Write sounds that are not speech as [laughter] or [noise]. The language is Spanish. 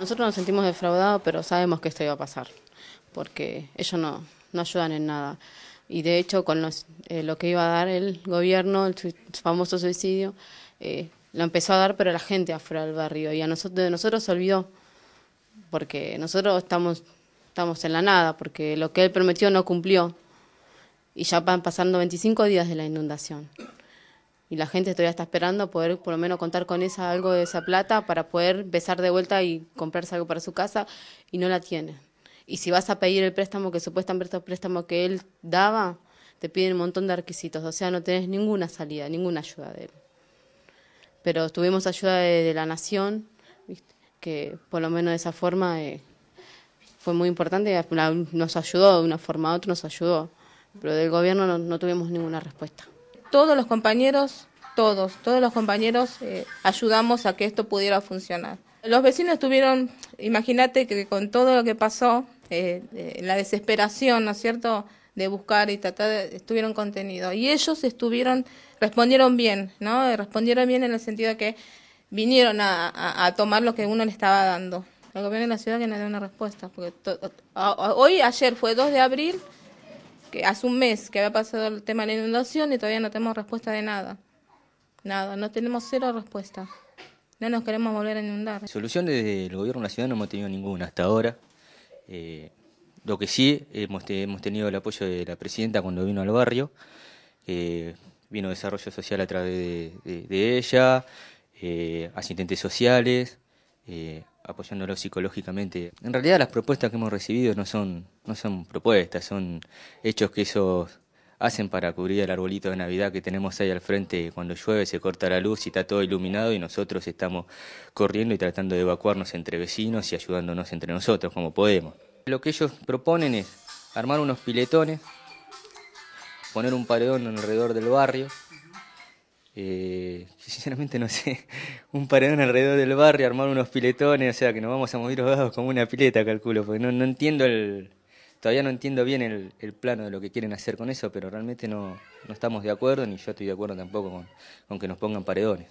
Nosotros nos sentimos defraudados, pero sabemos que esto iba a pasar, porque ellos no, no ayudan en nada. Y de hecho, con eh, lo que iba a dar el gobierno, el famoso suicidio, eh, lo empezó a dar, pero la gente afuera del barrio. Y a nosotros, de nosotros se olvidó, porque nosotros estamos, estamos en la nada, porque lo que él prometió no cumplió. Y ya van pasando 25 días de la inundación y la gente todavía está esperando poder por lo menos contar con esa algo de esa plata para poder besar de vuelta y comprarse algo para su casa y no la tiene. Y si vas a pedir el préstamo que supuestamente préstamo que él daba, te piden un montón de requisitos, o sea, no tienes ninguna salida, ninguna ayuda de él. Pero tuvimos ayuda de, la nación, que por lo menos de esa forma eh, fue muy importante, nos ayudó de una forma u otra, nos ayudó, pero del gobierno no tuvimos ninguna respuesta todos los compañeros, todos, todos los compañeros eh, ayudamos a que esto pudiera funcionar. Los vecinos estuvieron, imagínate que con todo lo que pasó, eh, eh, la desesperación, ¿no es cierto?, de buscar y tratar, estuvieron contenidos. Y ellos estuvieron, respondieron bien, ¿no? Respondieron bien en el sentido de que vinieron a, tomar lo que uno le estaba dando. El gobierno de la ciudad que nos dio una respuesta, porque hoy, ayer fue 2 de abril, hace un mes que había pasado el tema de la inundación y todavía no tenemos respuesta de nada. Nada, no tenemos cero respuesta. No nos queremos volver a inundar. Solución desde el gobierno nacional no hemos tenido ninguna hasta ahora. Eh, lo que sí, hemos, tenido el apoyo de la presidenta cuando vino al barrio. Eh, vino desarrollo social a través de, ella, eh, asistentes sociales apoyándolo psicológicamente. En realidad las propuestas que hemos recibido no son, no son propuestas, son hechos que ellos hacen para cubrir el arbolito de Navidad que tenemos ahí al frente. Cuando llueve se corta la luz y está todo iluminado y nosotros estamos corriendo y tratando de evacuarnos entre vecinos y ayudándonos entre nosotros como podemos. Lo que ellos proponen es armar unos piletones, poner un paredón alrededor del barrio eh, [laughs] sinceramente no sé, un paredón alrededor del barrio, armar unos piletones, o sea que nos vamos a mover los dados como una pileta, calculo, porque no, entiendo el... Todavía no entiendo bien el, plano de lo que quieren hacer con eso, pero realmente no, estamos de acuerdo, ni yo estoy de acuerdo tampoco con, con que nos pongan paredones.